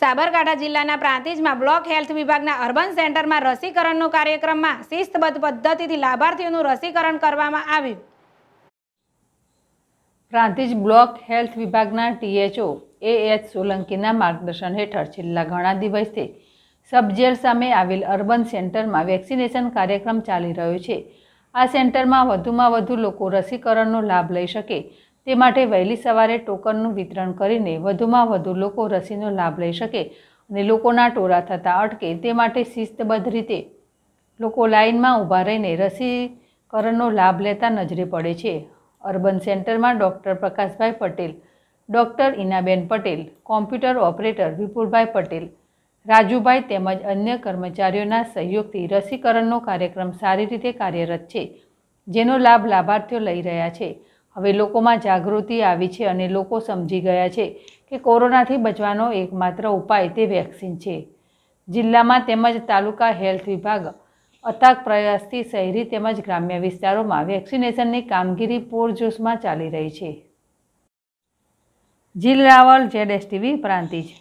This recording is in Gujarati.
સાબરકાંઠા જિલ્લાના પ્રાંતિજમાં બ્લોક હેલ્થ વિભાગના અર્બન સેન્ટરમાં રસીકરણનો કાર્યક્રમમાં શિસ્તબદ્ધ પદ્ધતિથી લાભાર્થીઓનું રસીકરણ કરવામાં આવ્યું પ્રાંતિજ બ્લોક હેલ્થ વિભાગના ટીએચઓ એ એચ સોલંકીના માર્ગદર્શન હેઠળ છેલ્લા ઘણા દિવસથી સબજેલ સામે આવેલ અર્બન સેન્ટરમાં વેક્સિનેશન કાર્યક્રમ ચાલી રહ્યો છે આ સેન્ટરમાં વધુમાં વધુ લોકો રસીકરણનો લાભ લઈ શકે તે માટે વહેલી સવારે ટોકનનું વિતરણ કરીને વધુમાં વધુ લોકો રસીનો લાભ લઈ શકે અને લોકોના ટોળા થતાં અટકે તે માટે શિસ્તબદ્ધ રીતે લોકો લાઇનમાં ઊભા રહીને રસીકરણનો લાભ લેતા નજરે પડે છે અર્બન સેન્ટરમાં doctor Prakashbhai Patel doctor Inaben Patel computer operator Vipulbhai Patel Rajubhai તેમજ અન્ય કર્મચારીઓના સહયોગથી રસીકરણનો કાર્યક્રમ સારી રીતે કાર્યરત છે જેનો લાભ લાભાર્થીઓ લઈ રહ્યા છે હવે લોકોમાં જાગૃતિ આવી છે અને લોકો સમજી ગયા છે કે કોરોનાથી બચવાનો એકમાત્ર ઉપાય તે વેક્સિન છે જિલ્લામાં તેમજ તાલુકા હેલ્થ વિભાગ અથાગ પ્રયાસથી શહેરી તેમજ ગ્રામ્ય વિસ્તારોમાં વેક્સિનેશનની કામગીરી પૂરજોશમાં ચાલી રહી છે જીલ રાવલ જેડ એસટીવી પ્રાંતિજ